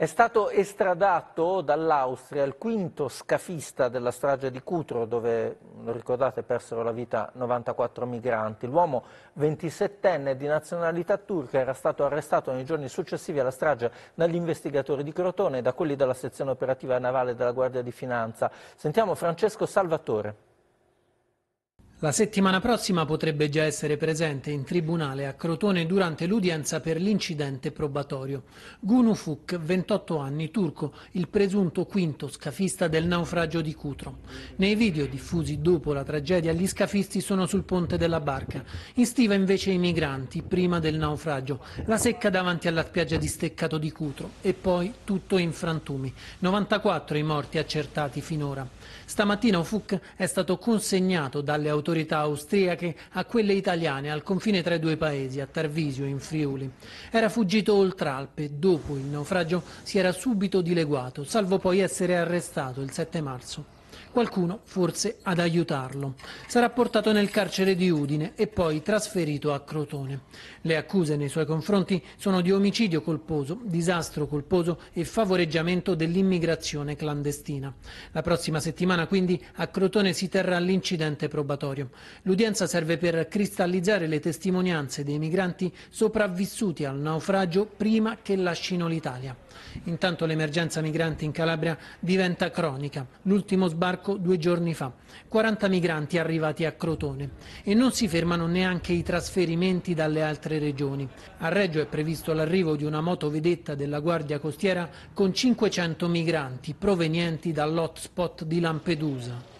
È stato estradato dall'Austria il quinto scafista della strage di Cutro, dove, lo ricordate, persero la vita 94 migranti. L'uomo 27enne di nazionalità turca era stato arrestato nei giorni successivi alla strage dagli investigatori di Crotone e da quelli della sezione operativa navale della Guardia di Finanza. Sentiamo Francesco Salvatore. La settimana prossima potrebbe già essere presente in tribunale a Crotone durante l'udienza per l'incidente probatorio. Gunu Fuk, 28 anni, turco, il presunto quinto scafista del naufragio di Cutro. Nei video diffusi dopo la tragedia gli scafisti sono sul ponte della barca. In stiva invece i migranti, prima del naufragio, la secca davanti alla spiaggia di Steccato di Cutro e poi tutto in frantumi. 94 i morti accertati finora. Stamattina Fuk è stato consegnato dalle autorità autorità austriache a quelle italiane al confine tra i due paesi, a Tarvisio in Friuli. Era fuggito oltre Alpe, dopo il naufragio si era subito dileguato, salvo poi essere arrestato il 7 marzo qualcuno forse ad aiutarlo. Sarà portato nel carcere di Udine e poi trasferito a Crotone. Le accuse nei suoi confronti sono di omicidio colposo, disastro colposo e favoreggiamento dell'immigrazione clandestina. La prossima settimana quindi a Crotone si terrà l'incidente probatorio. L'udienza serve per cristallizzare le testimonianze dei migranti sopravvissuti al naufragio prima che lascino l'Italia. Intanto l'emergenza migranti in Calabria diventa cronica. L'ultimo sbaglio sbarco due giorni fa. 40 migranti arrivati a Crotone e non si fermano neanche i trasferimenti dalle altre regioni. A Reggio è previsto l'arrivo di una motovedetta della Guardia Costiera con 500 migranti provenienti dall'hotspot di Lampedusa.